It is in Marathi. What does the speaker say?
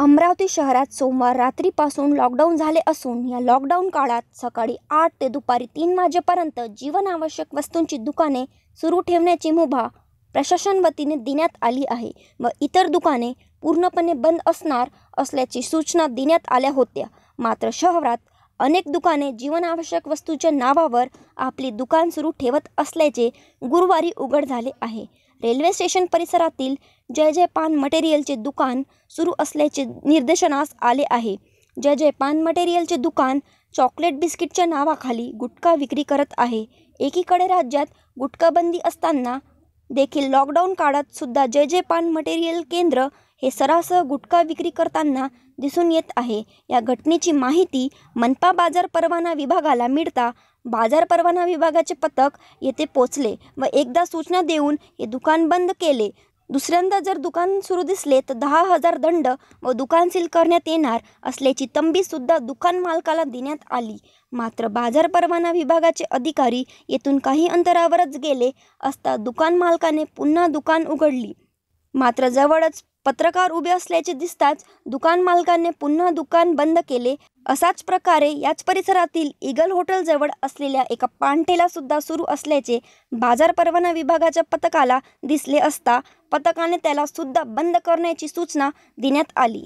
अमरावती शहरात सोमवार रात्रीपासून लॉकडाऊन झाले असून या लॉकडाऊन काळात सकाळी आठ ते दुपारी तीन वाजेपर्यंत जीवनावश्यक वस्तूंची दुकाने सुरू ठेवण्याची मुभा प्रशासन वतीने देण्यात आली आहे व इतर दुकाने पूर्णपणे बंद असणार असल्याची सूचना देण्यात आल्या होत्या मात्र शहरात अनेक दुकाने जीवनावश्यक वस्तूच्या नावावर आपली दुकान सुरू ठेवत असल्याचे गुरुवारी उघड झाले आहे रेल्वे स्टेशन परिसरातील जय जय पान मटेरियलचे दुकान सुरू असल्याचे निर्देशनास आले आहे जय जय पान मटेरियलचे दुकान चॉकलेट बिस्किटच्या नावाखाली गुटखा विक्री करत आहे एकीकडे राज्यात गुटखाबंदी असताना देखील लॉकडाऊन काळात सुद्धा जय जय पान मटेरियल केंद्र हे सरासर गुटखा विक्री करताना दिसून येत आहे या घटनेची माहिती मनपा बाजार परवाना विभागाला मिळता बाजार परवाना विभागाचे पथक येथे पोचले व एकदा सूचना देऊन हे दुकान बंद केले दुसऱ्यांदा जर दुकान सुरू दिसले तर दहा हजार दंड व दुकान सील करण्यात येणार असल्याची तंबीसुद्धा दुकान मालकाला देण्यात आली मात्र बाजार परवाना विभागाचे अधिकारी येथून काही अंतरावरच गेले असता दुकान मालकाने पुन्हा दुकान उघडली मात्र जवळच पत्रकार उभे असल्याचे दिसताच दुकान मालकाने पुन्हा दुकान बंद केले असाच प्रकारे याच परिसरातील इगल हॉटेलजवळ असलेल्या एका पानठेला सुद्धा सुरू असल्याचे बाजार परवाना विभागाच्या पथकाला दिसले असता पथकाने त्याला सुद्धा बंद करण्याची सूचना देण्यात आली